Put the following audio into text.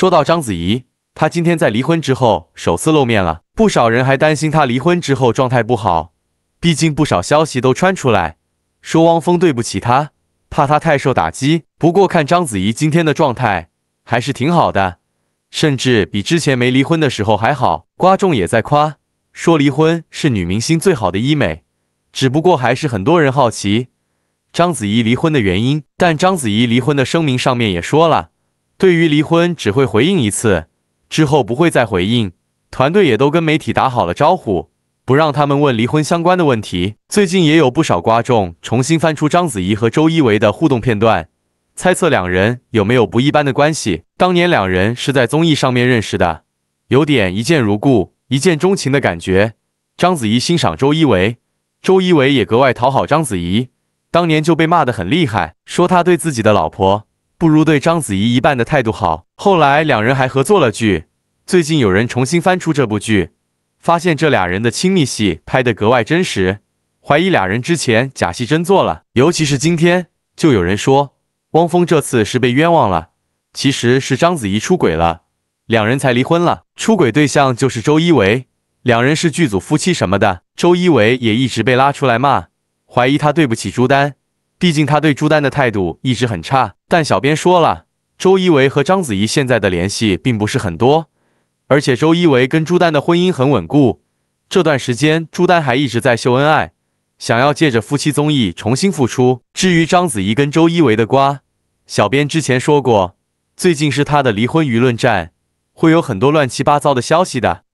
说到章子怡，她今天在离婚之后首次露面了，不少人还担心她离婚之后状态不好，毕竟不少消息都传出来，说汪峰对不起她，怕她太受打击。不过看章子怡今天的状态还是挺好的，甚至比之前没离婚的时候还好。瓜众也在夸，说离婚是女明星最好的医美，只不过还是很多人好奇章子怡离婚的原因。但章子怡离婚的声明上面也说了。对于离婚只会回应一次，之后不会再回应。团队也都跟媒体打好了招呼，不让他们问离婚相关的问题。最近也有不少瓜众重新翻出章子怡和周一围的互动片段，猜测两人有没有不一般的关系。当年两人是在综艺上面认识的，有点一见如故、一见钟情的感觉。章子怡欣赏周一围，周一围也格外讨好章子怡。当年就被骂得很厉害，说他对自己的老婆。不如对章子怡一半的态度好。后来两人还合作了剧，最近有人重新翻出这部剧，发现这俩人的亲密戏拍得格外真实，怀疑俩人之前假戏真做了。尤其是今天，就有人说汪峰这次是被冤枉了，其实是章子怡出轨了，两人才离婚了。出轨对象就是周一围，两人是剧组夫妻什么的。周一围也一直被拉出来骂，怀疑他对不起朱丹。毕竟他对朱丹的态度一直很差，但小编说了，周一围和章子怡现在的联系并不是很多，而且周一围跟朱丹的婚姻很稳固。这段时间朱丹还一直在秀恩爱，想要借着夫妻综艺重新复出。至于章子怡跟周一围的瓜，小编之前说过，最近是他的离婚舆论战，会有很多乱七八糟的消息的。